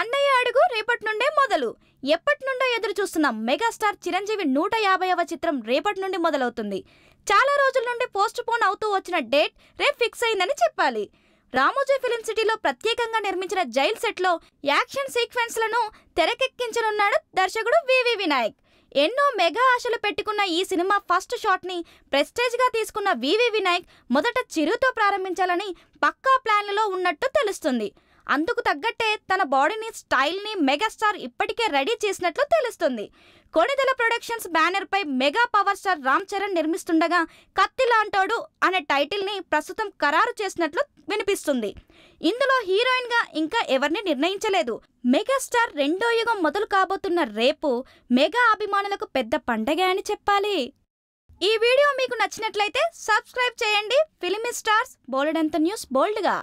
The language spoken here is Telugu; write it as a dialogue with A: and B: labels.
A: అన్నయ్య అడుగు రేపటి నుండే మొదలు ఎప్పటి నుండో ఎదురు చూస్తున్న మెగాస్టార్ చిరంజీవి నూట యాభైవ చిత్రం రేపటి నుండి మొదలవుతుంది చాలా రోజుల నుండి పోస్ట్ పోన్ అవుతూ వచ్చిన డేట్ రేపు ఫిక్స్ అయిందని చెప్పాలి రామోజీ ఫిలిం సిటీలో ప్రత్యేకంగా నిర్మించిన జైల్ సెట్లో యాక్షన్ సీక్వెన్స్లను తెరకెక్కించనున్నాడు దర్శకుడు వివి వినాయక్ ఎన్నో మెగా ఆశలు పెట్టుకున్న ఈ సినిమా ఫస్ట్ షాట్ని ప్రెస్టేజ్గా తీసుకున్న వివి వినాయక్ మొదట చిరుతో ప్రారంభించాలని పక్కా ప్లాన్లలో ఉన్నట్టు తెలుస్తుంది అందుకు తగ్గట్టే తన బాడీని స్టైల్ని మెగాస్టార్ ఇప్పటికే రెడీ చేసినట్లు తెలుస్తుంది కొణిదల ప్రొడక్షన్స్ బ్యానర్పై mega power star Ram Charan నిర్మిస్తుండగా కత్తి లాంటోడు అనే టైటిల్ని ప్రస్తుతం ఖరారు చేసినట్లు వినిపిస్తుంది ఇందులో హీరోయిన్గా ఇంకా ఎవరిని నిర్ణయించలేదు మెగాస్టార్ రెండో యుగం మొదలు కాబోతున్న రేపు మెగా అభిమానులకు పెద్ద పండగే అని చెప్పాలి ఈ వీడియో మీకు నచ్చినట్లయితే సబ్స్క్రైబ్ చేయండి ఫిలిమి స్టార్స్ బోలెడంత న్యూస్ బోల్డ్గా